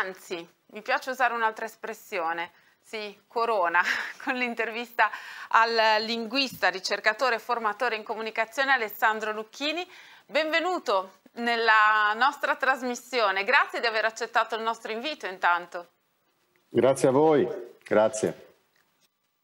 anzi, mi piace usare un'altra espressione, sì, Corona, con l'intervista al linguista, ricercatore e formatore in comunicazione Alessandro Lucchini. Benvenuto nella nostra trasmissione, grazie di aver accettato il nostro invito intanto. Grazie a voi, grazie.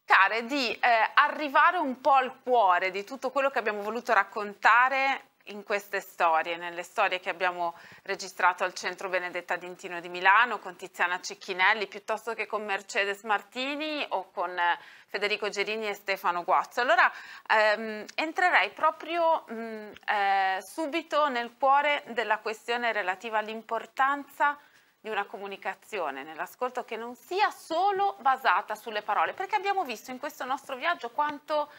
Care, di eh, arrivare un po' al cuore di tutto quello che abbiamo voluto raccontare in queste storie, nelle storie che abbiamo registrato al Centro Benedetta Dintino di Milano con Tiziana Cecchinelli, piuttosto che con Mercedes Martini o con eh, Federico Gerini e Stefano Guazzo. Allora ehm, entrerei proprio mh, mm, eh, subito nel cuore della questione relativa all'importanza di una comunicazione nell'ascolto che non sia solo basata sulle parole, perché abbiamo visto in questo nostro viaggio quanto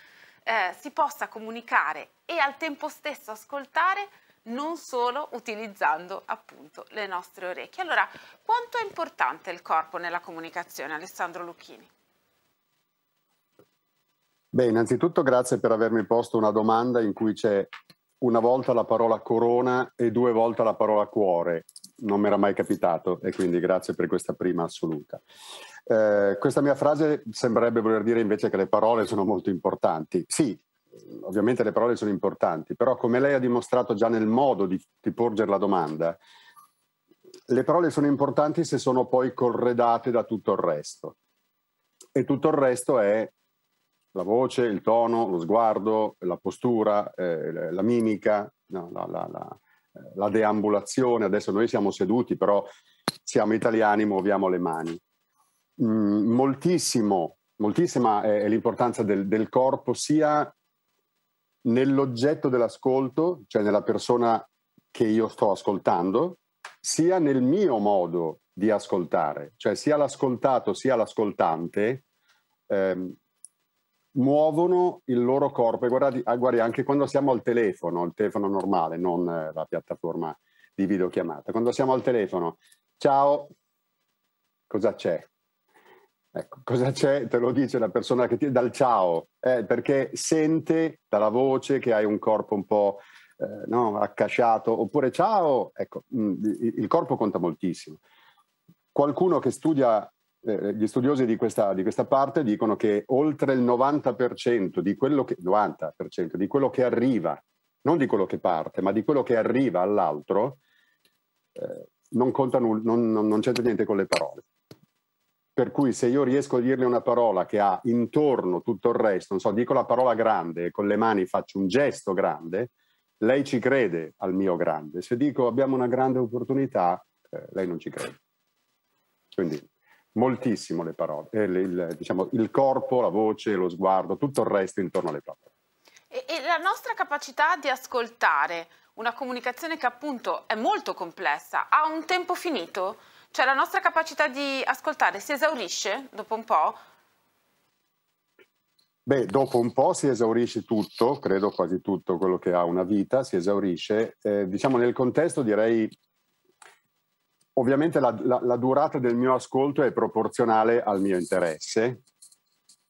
eh, si possa comunicare e al tempo stesso ascoltare non solo utilizzando appunto le nostre orecchie. Allora, quanto è importante il corpo nella comunicazione, Alessandro Lucchini? Beh, innanzitutto grazie per avermi posto una domanda in cui c'è una volta la parola corona e due volte la parola cuore non mi era mai capitato e quindi grazie per questa prima assoluta. Eh, questa mia frase sembrerebbe voler dire invece che le parole sono molto importanti. Sì, ovviamente le parole sono importanti, però come lei ha dimostrato già nel modo di, di porgere la domanda, le parole sono importanti se sono poi corredate da tutto il resto. E tutto il resto è la voce, il tono, lo sguardo, la postura, eh, la mimica, no, la, la, la la deambulazione, adesso noi siamo seduti, però siamo italiani, muoviamo le mani. Mm, moltissimo, moltissima è, è l'importanza del, del corpo sia nell'oggetto dell'ascolto, cioè nella persona che io sto ascoltando, sia nel mio modo di ascoltare, cioè sia l'ascoltato sia l'ascoltante, ehm, muovono il loro corpo. E guardate, ah, anche quando siamo al telefono, il telefono normale, non eh, la piattaforma di videochiamata, quando siamo al telefono, ciao, cosa c'è? Ecco, cosa c'è? Te lo dice la persona che ti dal ciao, eh, perché sente dalla voce che hai un corpo un po' eh, no, accasciato, oppure ciao, ecco, mh, mm, il corpo conta moltissimo. Qualcuno che studia eh, eh, gli studiosi di questa, di questa, parte dicono che oltre il 90% di, che, 90% di quello che, arriva, non di quello che parte, ma di quello che arriva all'altro, eh, non, conta nulla, non, non, non c'entra niente con le parole. Per cui se io riesco a dirle una parola che ha intorno tutto il resto, non so, dico la parola grande e con le mani faccio un gesto grande, lei ci crede al mio grande. Se dico abbiamo una grande opportunità, eh, lei non ci crede. Quindi moltissimo le parole, eh, le, il, diciamo, il corpo, la voce, lo sguardo, tutto il resto intorno alle parole. E, e la nostra capacità di ascoltare una comunicazione che appunto è molto complessa, ha un tempo finito? Cioè la nostra capacità di ascoltare si esaurisce dopo un po'? Beh, dopo un po' si esaurisce tutto, credo quasi tutto quello che ha una vita, si esaurisce. Eh, diciamo nel contesto direi ovviamente la, la, la, durata del mio ascolto è proporzionale al mio interesse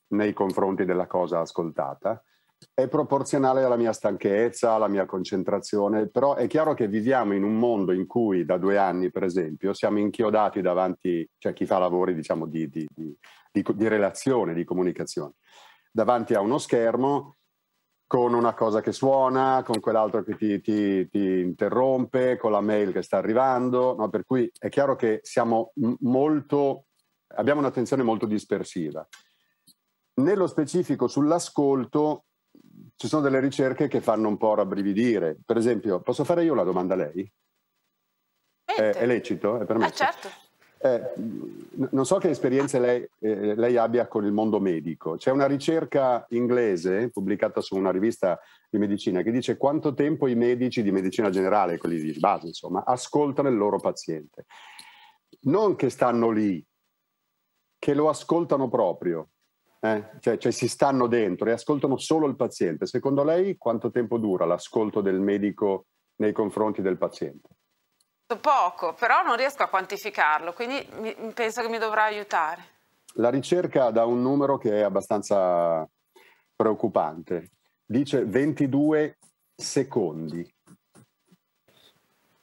nei confronti della cosa ascoltata, è proporzionale alla mia stanchezza, alla mia concentrazione, però è chiaro che viviamo in un mondo in cui da due anni, per esempio, siamo inchiodati davanti, cioè chi fa lavori diciamo, di, di, di, di relazione, di comunicazione, davanti a uno schermo con una cosa che suona, con quell'altro che ti, ti, ti, interrompe, con la mail che sta arrivando, no? per cui è chiaro che siamo molto, abbiamo un'attenzione molto dispersiva. Nello specifico sull'ascolto ci sono delle ricerche che fanno un po' rabbrividire, per esempio posso fare io la domanda a lei? È, è, lecito? È permesso? Eh, certo. Eh, non so che esperienze lei, eh, lei, abbia con il mondo medico. C'è una ricerca inglese pubblicata su una rivista di medicina che dice quanto tempo i medici di medicina generale, quelli di base, insomma, ascoltano il loro paziente. Non che stanno lì, che lo ascoltano proprio, eh? cioè, cioè si stanno dentro e ascoltano solo il paziente. Secondo lei quanto tempo dura l'ascolto del medico nei confronti del paziente? poco, però non riesco a quantificarlo, quindi mi, penso che mi dovrà aiutare. La ricerca dà un numero che è abbastanza preoccupante, dice 22 secondi.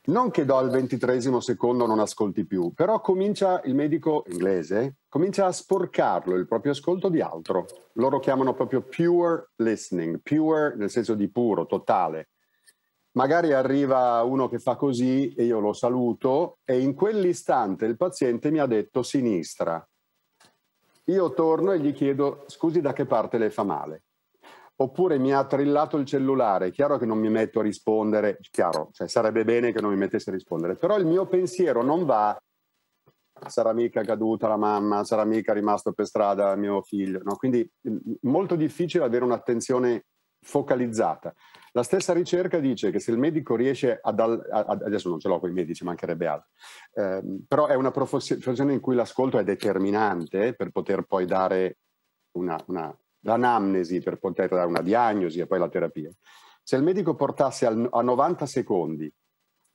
Non che dal ventitresimo secondo non ascolti più, però comincia il medico inglese, comincia a sporcarlo il proprio ascolto di altro. Loro chiamano proprio pure listening, pure nel senso di puro, totale magari arriva uno che fa così e io lo saluto e in quell'istante il paziente mi ha detto sinistra. Io torno e gli chiedo scusi da che parte le fa male. Oppure mi ha trillato il cellulare, chiaro che non mi metto a rispondere, chiaro, cioè sarebbe bene che non mi mettesse a rispondere, però il mio pensiero non va, sarà mica caduta la mamma, sarà mica rimasto per strada mio figlio, no? quindi molto difficile avere un'attenzione focalizzata. La stessa ricerca dice che se il medico riesce ad... Al, adesso non ce l'ho con i medici, mancherebbe altro, eh, però è una professione in cui l'ascolto è determinante per poter poi dare una, una, l'anamnesi, per poter dare una diagnosi e poi la terapia. Se il medico portasse al, a 90 secondi,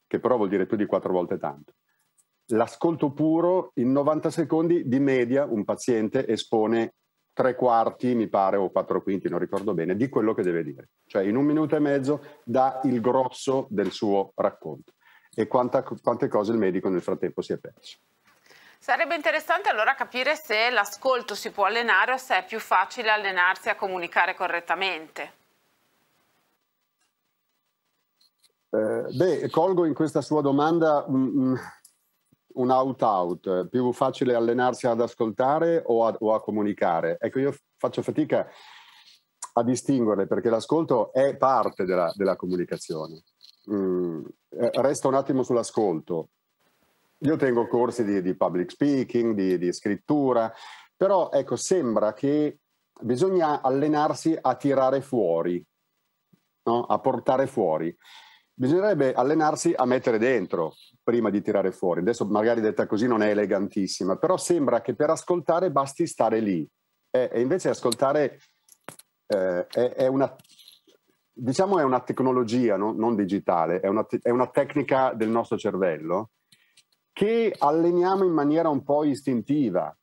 che però vuol dire più di quattro volte tanto, l'ascolto puro in 90 secondi di media un paziente espone tre quarti, mi pare, o quattro quinti, non ricordo bene, di quello che deve dire. Cioè in un minuto e mezzo dà il grosso del suo racconto. E quanta, quante cose il medico nel frattempo si è perso. Sarebbe interessante allora capire se l'ascolto si può allenare o se è più facile allenarsi a comunicare correttamente. Eh, beh, colgo in questa sua domanda un, un out-out, più facile allenarsi ad ascoltare o a, o a comunicare? Ecco, io faccio fatica a distinguerle perché l'ascolto è parte della, della comunicazione. Mm, eh, resta un attimo sull'ascolto. Io tengo corsi di, di public speaking, di, di, scrittura, però ecco, sembra che bisogna allenarsi a tirare fuori, no? a portare fuori. Bisognerebbe allenarsi a mettere dentro prima di tirare fuori. Adesso magari detta così non è elegantissima, però sembra che per ascoltare basti stare lì. E, eh, e invece ascoltare eh, è, è, una, diciamo è una tecnologia no? non digitale, è una, è una tecnica del nostro cervello che alleniamo in maniera un po' istintiva,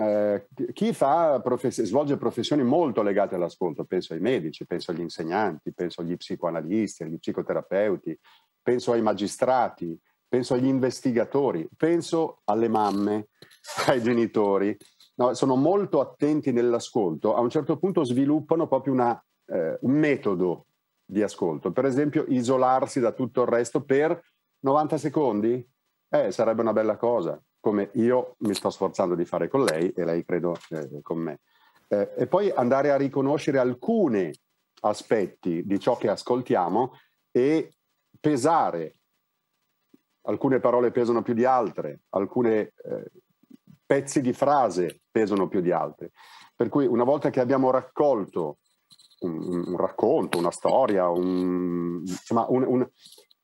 eh, chi fa, profess- svolge professioni molto legate all'ascolto, penso ai medici, penso agli insegnanti, penso agli psicoanalisti, agli psicoterapeuti, penso ai magistrati, penso agli investigatori, penso alle mamme, ai genitori, no, sono molto attenti nell'ascolto, a un certo punto sviluppano proprio una, eh, un metodo di ascolto, per esempio isolarsi da tutto il resto per 90 secondi, eh, sarebbe una bella cosa, come io mi sto sforzando di fare con lei e lei credo eh, con me. Eh, e poi andare a riconoscere alcuni aspetti di ciò che ascoltiamo e pesare. Alcune parole pesano più di altre, alcuni eh, pezzi di frase pesano più di altri. Per cui una volta che abbiamo raccolto un, un racconto, una storia, un, insomma, un,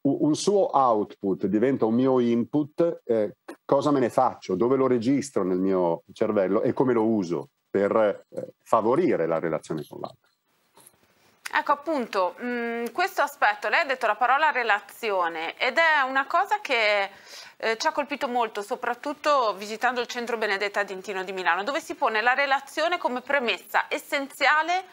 un suo output diventa un mio input, eh, cosa me ne faccio, dove lo registro nel mio cervello e come lo uso per eh, favorire la relazione con l'altro. Ecco appunto, mh, mm, questo aspetto, lei ha detto la parola relazione ed è una cosa che eh, ci ha colpito molto, soprattutto visitando il Centro Benedetta Dintino di Milano, dove si pone la relazione come premessa essenziale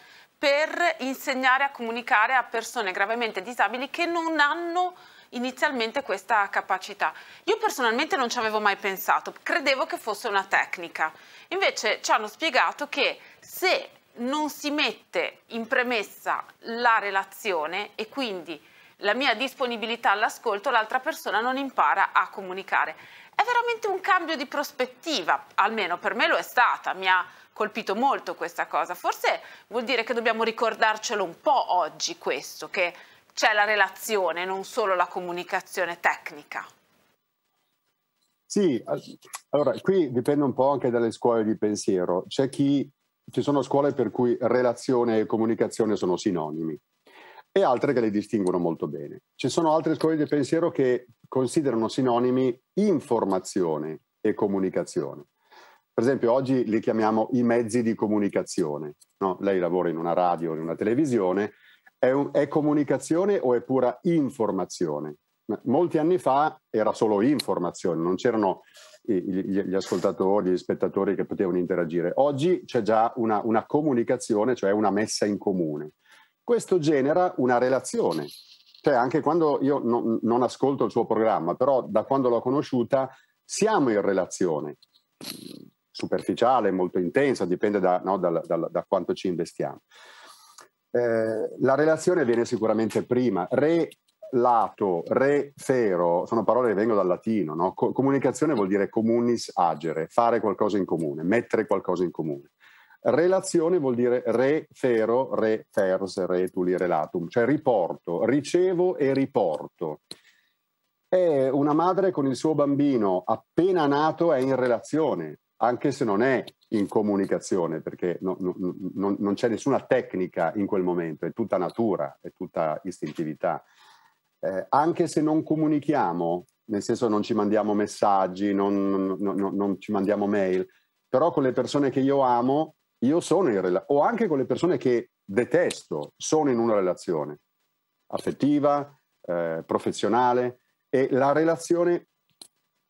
per insegnare a comunicare a persone gravemente disabili che non hanno inizialmente questa capacità. Io personalmente non ci avevo mai pensato, credevo che fosse una tecnica. Invece ci hanno spiegato che se non si mette in premessa la relazione e quindi la mia disponibilità all'ascolto, l'altra persona non impara a comunicare. È veramente un cambio di prospettiva, almeno per me lo è stata, mi ha colpito molto questa cosa. Forse vuol dire che dobbiamo ricordarcelo un po' oggi questo, che c'è la relazione, non solo la comunicazione tecnica. Sì, allora qui dipende un po' anche dalle scuole di pensiero. C'è chi, ci sono scuole per cui relazione e comunicazione sono sinonimi e altre che le distinguono molto bene. Ci sono altre scuole di pensiero che considerano sinonimi informazione e comunicazione. Per esempio oggi li chiamiamo i mezzi di comunicazione. No? Lei lavora in una radio, in una televisione, è, un, è comunicazione o è pura informazione? Molti anni fa era solo informazione, non c'erano gli, ascoltatori, gli spettatori che potevano interagire. Oggi c'è già una, una, comunicazione, cioè una messa in comune. Questo genera una relazione. Cioè anche quando io non, non ascolto il suo programma, però da quando l'ho conosciuta siamo in relazione superficiale, molto intensa, dipende da, no, da, da, da quanto ci investiamo. Eh, la relazione viene sicuramente prima, re lato, re fero, sono parole che vengono dal latino, no? Co- comunicazione vuol dire comunis agere, fare qualcosa in comune, mettere qualcosa in comune. Relazione vuol dire re fero, re fers, retuli, relatum, cioè riporto, ricevo e riporto. È una madre con il suo bambino appena nato è in relazione, anche se non è in comunicazione, perché no, no, no, non c'è nessuna tecnica in quel momento, è tutta natura, è tutta istintività. Eh, anche se non comunichiamo, nel senso non ci mandiamo messaggi, non, non ci mandiamo mail, però con le persone che io amo, io sono in relazione, o anche con le persone che detesto, sono in una relazione affettiva, eh, professionale, e la relazione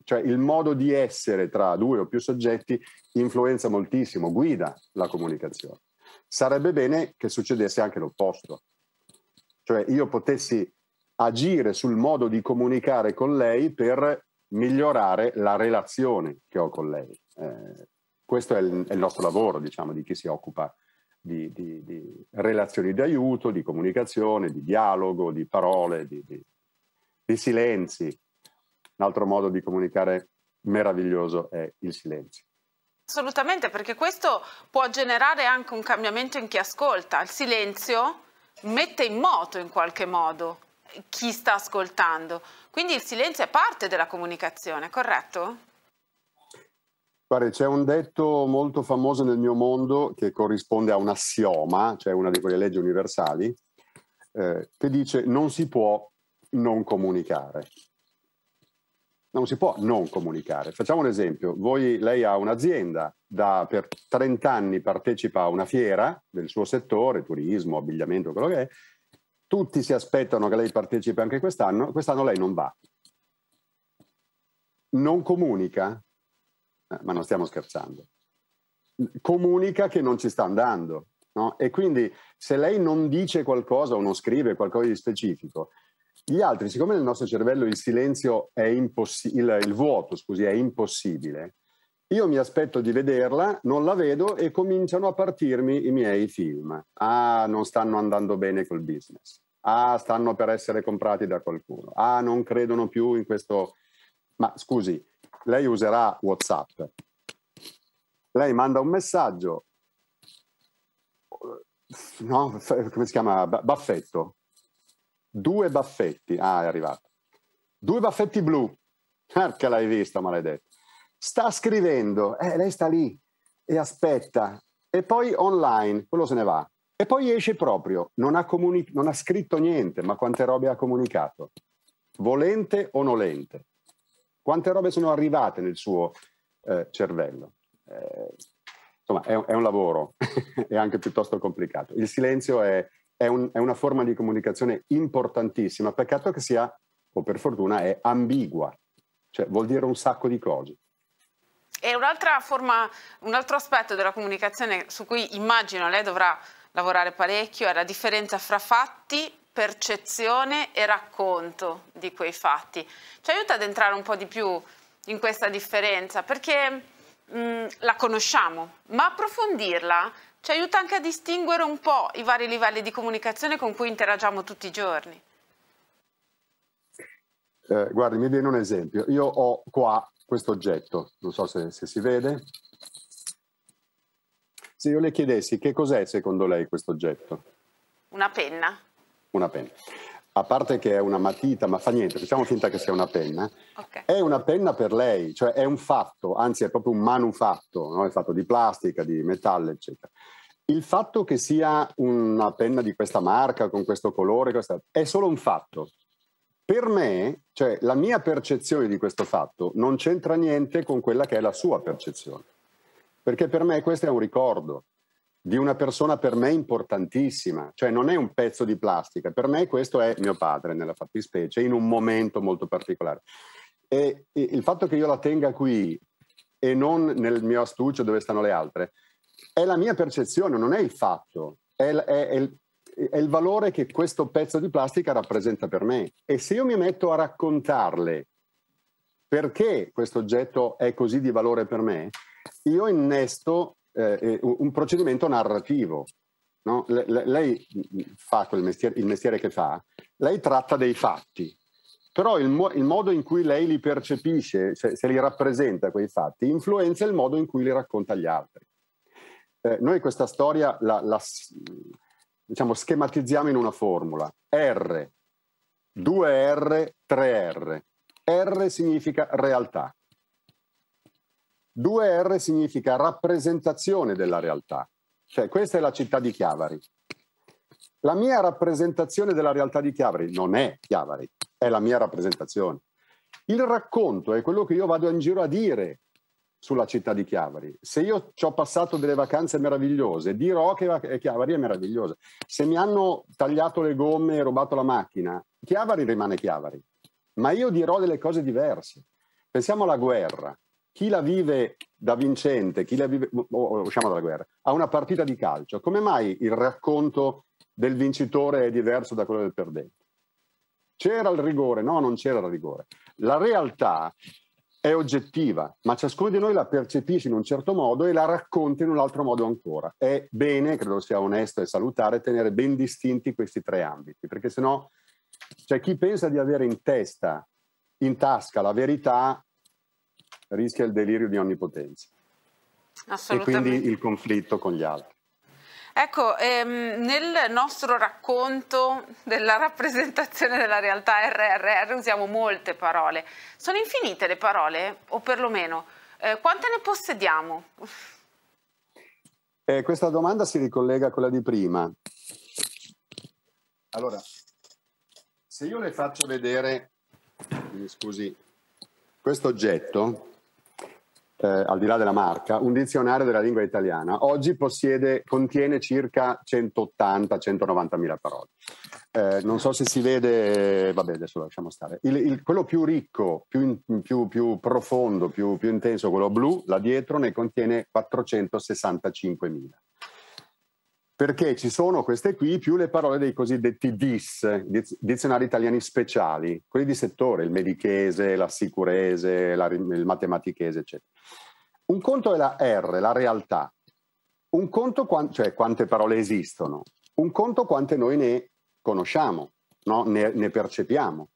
cioè il modo di essere tra due o più soggetti influenza moltissimo, guida la comunicazione. Sarebbe bene che succedesse anche l'opposto, cioè io potessi agire sul modo di comunicare con lei per migliorare la relazione che ho con lei. Eh, questo è il, è il, nostro lavoro, diciamo, di chi si occupa di, di, di relazioni di aiuto, di comunicazione, di dialogo, di parole, di, di silenzi, un altro modo di comunicare meraviglioso è il silenzio. Assolutamente, perché questo può generare anche un cambiamento in chi ascolta. Il silenzio mette in moto in qualche modo chi sta ascoltando. Quindi il silenzio è parte della comunicazione, corretto? Guarda, c'è un detto molto famoso nel mio mondo che corrisponde a un assioma, cioè una di quelle leggi universali, eh, che dice non si può non comunicare non si può non comunicare. Facciamo un esempio, Voi, lei ha un'azienda, da, per 30 anni partecipa a una fiera del suo settore, turismo, abbigliamento, quello che è, tutti si aspettano che lei partecipi anche quest'anno, quest'anno lei non va. Non comunica, eh, ma non stiamo scherzando, comunica che non ci sta andando. No? E quindi se lei non dice qualcosa o non scrive qualcosa di specifico, gli altri, siccome nel nostro cervello il silenzio è impossibile, il, il vuoto, scusi, è impossibile, io mi aspetto di vederla, non la vedo e cominciano a partirmi i miei film. Ah, non stanno andando bene col business. Ah, stanno per essere comprati da qualcuno. Ah, non credono più in questo. Ma scusi, lei userà WhatsApp. Lei manda un messaggio, no, come si chiama? Baffetto due baffetti, ah è arrivato, due baffetti blu, Perché l'hai vista maledetta, sta scrivendo, eh, lei sta lì e aspetta, e poi online, quello se ne va, e poi esce proprio, non ha, comuni- non ha scritto niente, ma quante robe ha comunicato, volente o nolente, quante robe sono arrivate nel suo eh, cervello. Eh, insomma, è un, è un lavoro, è anche piuttosto complicato. Il silenzio è, è, un, è una forma di comunicazione importantissima, peccato che sia, o per fortuna, è ambigua, cioè vuol dire un sacco di cose. E un'altra forma, un altro aspetto della comunicazione su cui immagino lei dovrà lavorare parecchio è la differenza fra fatti, percezione e racconto di quei fatti. Ci aiuta ad entrare un po' di più in questa differenza perché mh, mm, la conosciamo, ma approfondirla ci aiuta anche a distinguere un po' i vari livelli di comunicazione con cui interagiamo tutti i giorni. Eh, guardi, mi viene un esempio. Io ho qua questo oggetto, non so se, se si vede. Se io le chiedessi che cos'è secondo lei questo oggetto? Una penna. Una penna a parte che è una matita, ma fa niente, facciamo finta che sia una penna, okay. è una penna per lei, cioè è un fatto, anzi è proprio un manufatto, no? è fatto di plastica, di metallo, eccetera. Il fatto che sia una penna di questa marca, con questo colore, questa, è solo un fatto. Per me, cioè la mia percezione di questo fatto non c'entra niente con quella che è la sua percezione, perché per me questo è un ricordo, di una persona per me importantissima, cioè non è un pezzo di plastica, per me questo è mio padre nella fattispecie, in un momento molto particolare. E il fatto che io la tenga qui e non nel mio astuccio dove stanno le altre, è la mia percezione, non è il fatto, è, è, è, è il valore che questo pezzo di plastica rappresenta per me. E se io mi metto a raccontarle perché questo oggetto è così di valore per me, io innesto eh, un procedimento narrativo. No? Le, le, lei mm, mm, fa quel mestiere, il mestiere che fa, lei tratta dei fatti, però il, mo, il modo in cui lei li percepisce, se, se, li rappresenta quei fatti, influenza il modo in cui li racconta gli altri. Eh, noi questa storia la, la diciamo, schematizziamo in una formula, R, 2R, mm. 3R. R significa realtà. 2R significa rappresentazione della realtà, cioè questa è la città di Chiavari. La mia rappresentazione della realtà di Chiavari non è Chiavari, è la mia rappresentazione. Il racconto è quello che io vado in giro a dire sulla città di Chiavari. Se io ci ho passato delle vacanze meravigliose, dirò che Chiavari è meravigliosa. Se mi hanno tagliato le gomme e rubato la macchina, Chiavari rimane Chiavari. Ma io dirò delle cose diverse. Pensiamo alla guerra chi la vive da vincente, chi la vive, oh, usciamo dalla guerra, a una partita di calcio, come mai il racconto del vincitore è diverso da quello del perdente? C'era il rigore? No, non c'era il rigore. La realtà è oggettiva, ma ciascuno di noi la percepisce in un certo modo e la racconta in un altro modo ancora. È bene, credo sia onesto e salutare, tenere ben distinti questi tre ambiti, perché sennò c'è cioè, chi pensa di avere in testa, in tasca la verità rischia il delirio di onnipotenza e quindi il conflitto con gli altri. Ecco, ehm, nel nostro racconto della rappresentazione della realtà RRR usiamo molte parole. Sono infinite le parole, o perlomeno, eh, quante ne possediamo? Eh, questa domanda si ricollega a quella di prima. Allora, se io le faccio vedere, mi scusi, questo oggetto, eh, al di là della marca, un dizionario della lingua italiana. Oggi possiede, contiene circa 180-190 mila parole. Eh, non so se si vede, eh, vabbè adesso lo lasciamo stare. Il, il, quello più ricco, più, più, più profondo, più, più intenso, quello blu, là dietro ne contiene 465 mila perché ci sono queste qui più le parole dei cosiddetti DIS, dizionari italiani speciali, quelli di settore, il medichese, la sicurese, la, il matematichese, eccetera. Un conto è la R, la realtà, un conto cioè quante parole esistono, un conto quante noi ne conosciamo, no? ne, ne percepiamo.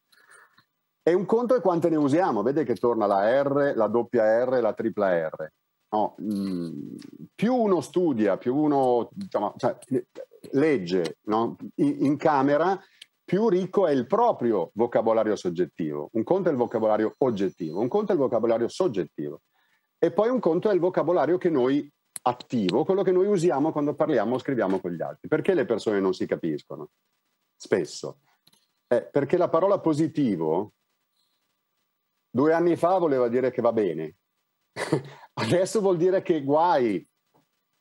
E un conto è quante ne usiamo, vede che torna la R, la doppia R, la tripla R no, mm, più uno studia, più uno diciamo, cioè, legge no? in, in camera, più ricco è il proprio vocabolario soggettivo. Un conto è il vocabolario oggettivo, un conto è il vocabolario soggettivo. E poi un conto è il vocabolario che noi attivo, quello che noi usiamo quando parliamo o scriviamo con gli altri. Perché le persone non si capiscono? Spesso. Eh, perché la parola positivo due anni fa voleva dire che va bene, Adesso vuol dire che guai.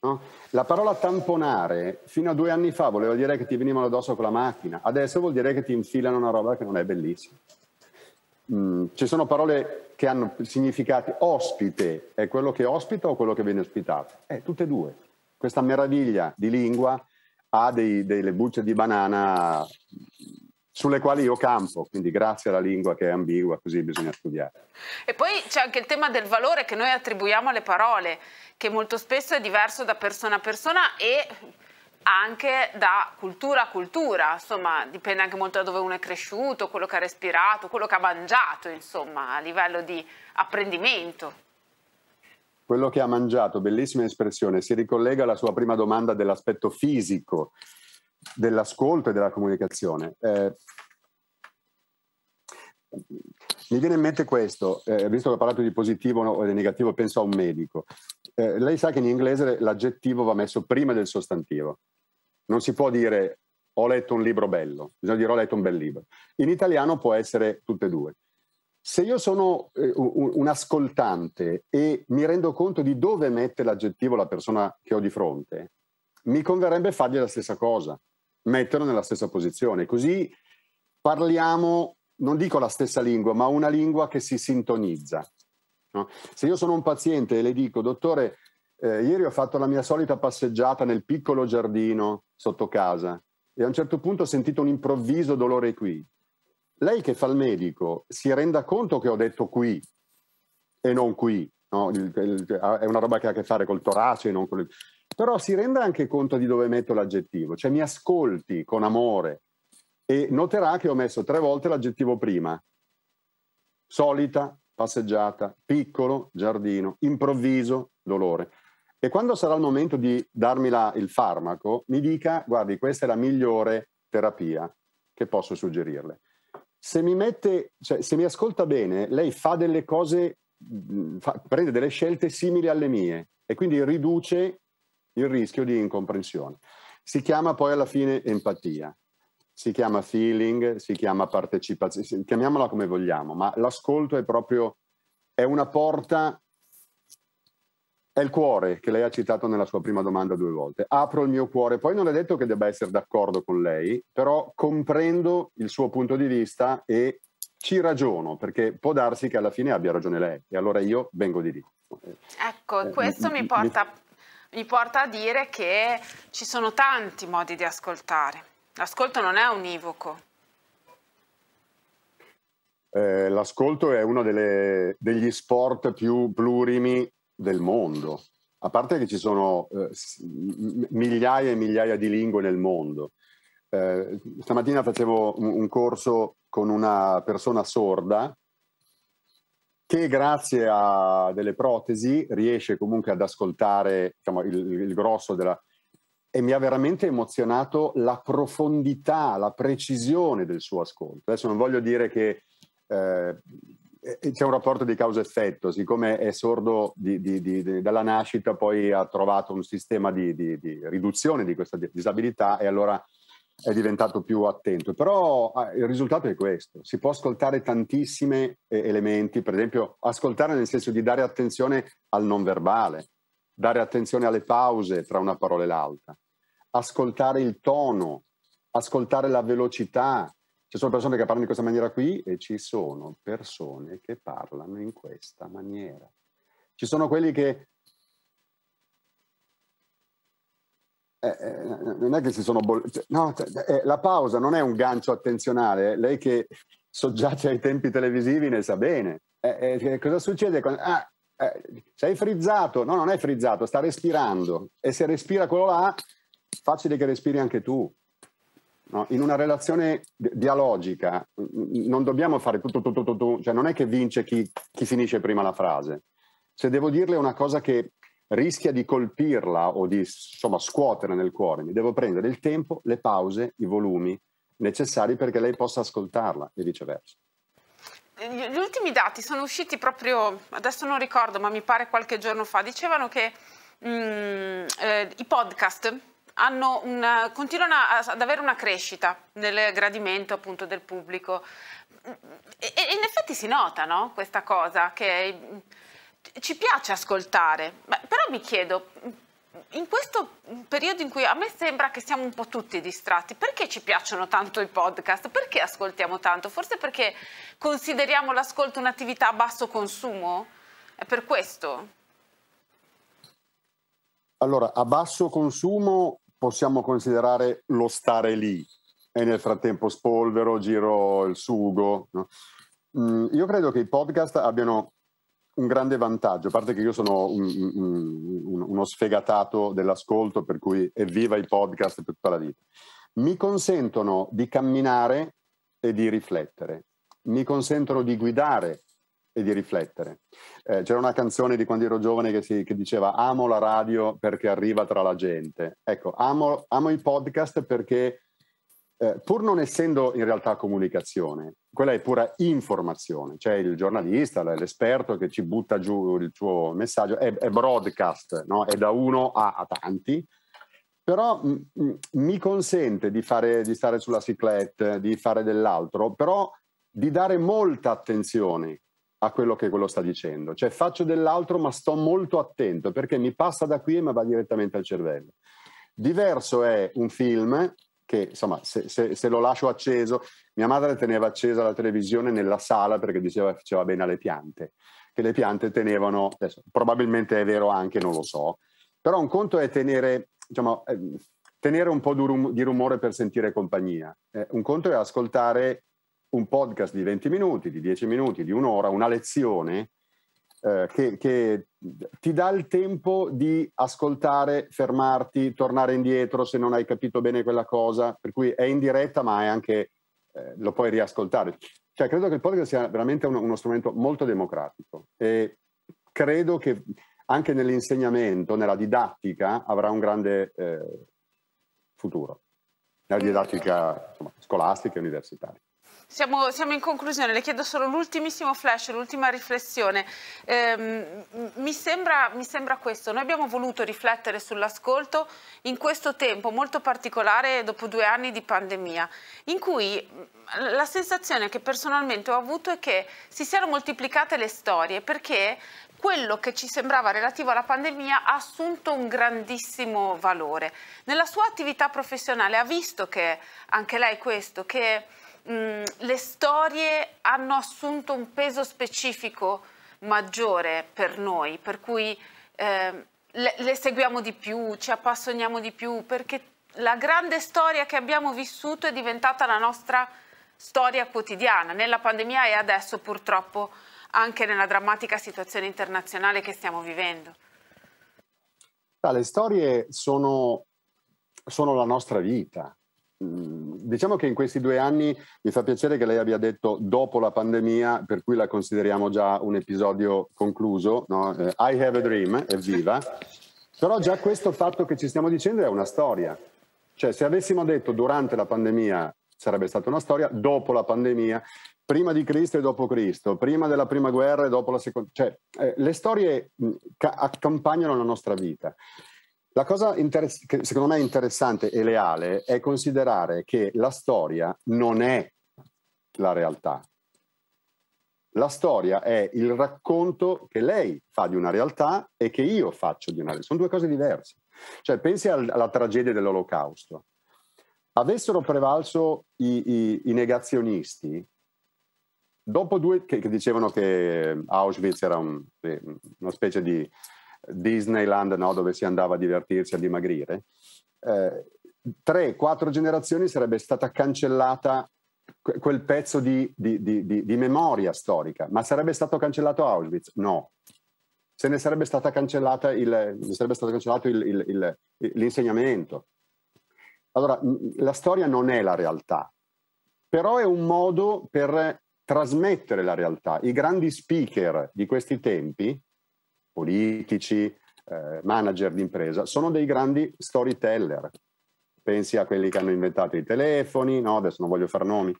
No? La parola tamponare fino a due anni fa voleva dire che ti venivano addosso con la macchina, adesso vuol dire che ti infilano una roba che non è bellissima. Mm, ci sono parole che hanno significati ospite, è quello che ospita o quello che viene ospitato? Eh, tutte e due. Questa meraviglia di lingua ha dei, delle bucce di banana sulle quali io campo, quindi grazie alla lingua che è ambigua, così bisogna studiare. E poi c'è anche il tema del valore che noi attribuiamo alle parole, che molto spesso è diverso da persona a persona e anche da cultura a cultura, insomma, dipende anche molto da dove uno è cresciuto, quello che ha respirato, quello che ha mangiato, insomma, a livello di apprendimento. Quello che ha mangiato, bellissima espressione, si ricollega alla sua prima domanda dell'aspetto fisico, dell'ascolto e della comunicazione. Eh, mi viene in mente questo, eh, visto che ho parlato di positivo o di negativo, penso a un medico. Eh, lei sa che in inglese l'aggettivo va messo prima del sostantivo. Non si può dire ho letto un libro bello, bisogna dire ho letto un bel libro. In italiano può essere tutte e due. Se io sono eh, un, un ascoltante e mi rendo conto di dove mette l'aggettivo la persona che ho di fronte, mi converrebbe fargli la stessa cosa metterlo nella stessa posizione. Così parliamo, non dico la stessa lingua, ma una lingua che si sintonizza. No? Se io sono un paziente e le dico, dottore, eh, ieri ho fatto la mia solita passeggiata nel piccolo giardino sotto casa e a un certo punto ho sentito un improvviso dolore qui. Lei che fa il medico si renda conto che ho detto qui e non qui. No? Il, il, è una roba che ha a che fare col torace e non con... Il però si renda anche conto di dove metto l'aggettivo, cioè mi ascolti con amore e noterà che ho messo tre volte l'aggettivo prima, solita, passeggiata, piccolo, giardino, improvviso, dolore. E quando sarà il momento di darmi la, il farmaco, mi dica, guardi, questa è la migliore terapia che posso suggerirle. Se mi, mette, cioè, se mi ascolta bene, lei fa delle cose, fa, prende delle scelte simili alle mie e quindi riduce il rischio di incomprensione. Si chiama poi alla fine empatia, si chiama feeling, si chiama partecipazione, chiamiamola come vogliamo, ma l'ascolto è proprio, è una porta, è il cuore che lei ha citato nella sua prima domanda due volte. Apro il mio cuore, poi non è detto che debba essere d'accordo con lei, però comprendo il suo punto di vista e ci ragiono, perché può darsi che alla fine abbia ragione lei, e allora io vengo di lì. Ecco, eh, questo eh, mi porta... Mi mi porta a dire che ci sono tanti modi di ascoltare. L'ascolto non è univoco. Eh, l'ascolto è uno delle, degli sport più plurimi del mondo, a parte che ci sono eh, migliaia e migliaia di lingue nel mondo. Eh, stamattina facevo un, un corso con una persona sorda che grazie a delle protesi riesce comunque ad ascoltare diciamo, il, il grosso della... E mi ha veramente emozionato la profondità, la precisione del suo ascolto. Adesso non voglio dire che eh, c'è un rapporto di causa-effetto, siccome è sordo di, di, di, dalla nascita, poi ha trovato un sistema di, riduzione di questa disabilità e allora è diventato più attento. Però ah, il risultato è questo, si può ascoltare tantissimi eh, elementi, per esempio ascoltare nel senso di dare attenzione al non verbale, dare attenzione alle pause tra una parola e l'altra, ascoltare il tono, ascoltare la velocità. Ci sono persone che parlano in questa maniera qui e ci sono persone che parlano in questa maniera. Ci sono quelli che Eh, eh, non è che si sono bollite, cioè, no, cioè, eh, eh, la pausa non è un gancio attenzionale, eh, lei che soggiace ai tempi televisivi ne sa bene. cosa succede quando... Ah, sei frizzato, no non è frizzato, sta respirando e se respira quello là, facile che respiri anche tu. No? In una relazione dialogica non dobbiamo fare tutto, tutto, tutto, tu, cioè non è che vince chi, chi finisce prima la frase. Se devo dirle una cosa che rischia di colpirla o di insomma, scuotere nel cuore. Mi devo prendere il tempo, le pause, i volumi necessari perché lei possa ascoltarla e viceversa. Gli ultimi dati sono usciti proprio, adesso non ricordo, ma mi pare qualche giorno fa, dicevano che mh, mm, eh, i podcast una, continuano ad avere una crescita nel gradimento appunto del pubblico. E, e in effetti si nota no? questa cosa che ci piace ascoltare, Beh, però mi chiedo, in questo periodo in cui a me sembra che siamo un po' tutti distratti, perché ci piacciono tanto i podcast? Perché ascoltiamo tanto? Forse perché consideriamo l'ascolto un'attività a basso consumo? È per questo? Allora, a basso consumo possiamo considerare lo stare lì e nel frattempo spolvero, giro il sugo. No? Mm, io credo che i podcast abbiano un grande vantaggio, a parte che io sono un, un, uno sfegatato dell'ascolto, per cui evviva i podcast per tutta la vita, mi consentono di camminare e di riflettere, mi consentono di guidare e di riflettere. Eh, c'era una canzone di quando ero giovane che, si, che, diceva amo la radio perché arriva tra la gente. Ecco, amo, amo i podcast perché eh, pur non essendo in realtà comunicazione, quella è pura informazione, cioè il giornalista, l'esperto che ci butta giù il suo messaggio, è, è broadcast, no? è da uno a, a tanti, però mh, mh, mi consente di, fare, di stare sulla ciclette, di fare dell'altro, però di dare molta attenzione a quello che quello sta dicendo, cioè faccio dell'altro ma sto molto attento perché mi passa da qui e mi va direttamente al cervello. Diverso è un film che insomma se, se, se, lo lascio acceso, mia madre teneva accesa la televisione nella sala perché diceva che faceva bene alle piante, che le piante tenevano, adesso, probabilmente è vero anche, non lo so, però un conto è tenere, diciamo, eh, tenere un po' di rumore per sentire compagnia, eh, un conto è ascoltare un podcast di 20 minuti, di 10 minuti, di un'ora, una lezione eh, che, che, ti dà il tempo di ascoltare, fermarti, tornare indietro se non hai capito bene quella cosa, per cui è in diretta ma è anche, eh, lo puoi riascoltare. Cioè, credo che il podcast sia veramente uno, uno strumento molto democratico e credo che anche nell'insegnamento, nella didattica, avrà un grande eh, futuro, nella didattica insomma, scolastica e universitaria. Siamo, siamo, in conclusione, le chiedo solo l'ultimissimo flash, l'ultima riflessione. Eh, mi, sembra, mi, sembra, questo, noi abbiamo voluto riflettere sull'ascolto in questo tempo molto particolare dopo due anni di pandemia, in cui la sensazione che personalmente ho avuto è che si siano moltiplicate le storie, perché quello che ci sembrava relativo alla pandemia ha assunto un grandissimo valore. Nella sua attività professionale ha visto che, anche lei questo, che Mm, le storie hanno assunto un peso specifico maggiore per noi, per cui eh, le, le seguiamo di più, ci appassioniamo di più, perché la grande storia che abbiamo vissuto è diventata la nostra storia quotidiana, nella pandemia e adesso purtroppo anche nella drammatica situazione internazionale che stiamo vivendo. Le storie sono, sono la nostra vita, Mhmm, diciamo che in questi due anni mi fa piacere che lei abbia detto dopo la pandemia, per cui la consideriamo già un episodio concluso, no? Eh, I have a dream, evviva. Però già questo fatto che ci stiamo dicendo è una storia. Cioè se avessimo detto durante la pandemia sarebbe stata una storia, dopo la pandemia, prima di Cristo e dopo Cristo, prima della prima guerra e dopo la seconda. Cioè eh, le storie mh, mhmm, accompagnano la nostra vita. La cosa interess- che secondo me interessante e leale è considerare che la storia non è la realtà. La storia è il racconto che lei fa di una realtà e che io faccio di una realtà. Sono due cose diverse. Cioè, pensi al- alla tragedia dell'Olocausto. Avessero prevalso i, i-, i negazionisti, dopo due che, che, dicevano che Auschwitz era un, eh, una specie di Disneyland no? dove si andava a divertirsi, a dimagrire, eh, tre, quattro generazioni sarebbe stata cancellata quel pezzo di, di, di, di, memoria storica, ma sarebbe stato cancellato Auschwitz? No. Se ne sarebbe, stata cancellata il, sarebbe stato cancellato il, il, il, l'insegnamento. Allora, la storia non è la realtà, però è un modo per trasmettere la realtà. I grandi speaker di questi tempi politici, eh, manager d'impresa, sono dei grandi storyteller. Pensi a quelli che hanno inventato i telefoni, no? adesso non voglio fare nomi,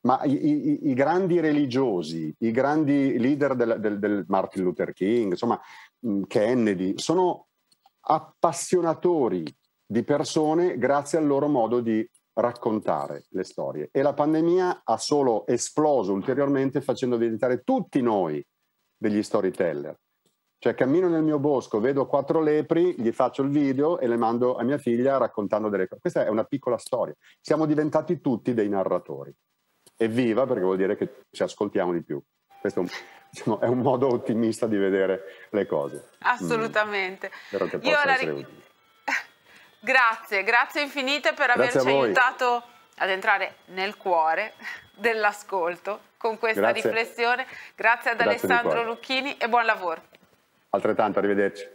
ma i, i, i, grandi religiosi, i grandi leader del, del, del, Martin Luther King, insomma mm, Kennedy, sono appassionatori di persone grazie al loro modo di raccontare le storie. E la pandemia ha solo esploso ulteriormente facendo diventare tutti noi degli storyteller. Cioè cammino nel mio bosco, vedo quattro lepri, gli faccio il video e le mando a mia figlia raccontando delle cose. Questa è una piccola storia. Siamo diventati tutti dei narratori. Evviva perché vuol dire che ci ascoltiamo di più. Questo è un Diciamo, è un modo ottimista di vedere le cose. Assolutamente. Mm, la... Grazie, grazie infinite per grazie averci aiutato ad entrare nel cuore dell'ascolto con questa grazie. riflessione. Grazie ad grazie Alessandro Lucchini e buon lavoro. Altrettanto, arrivederci.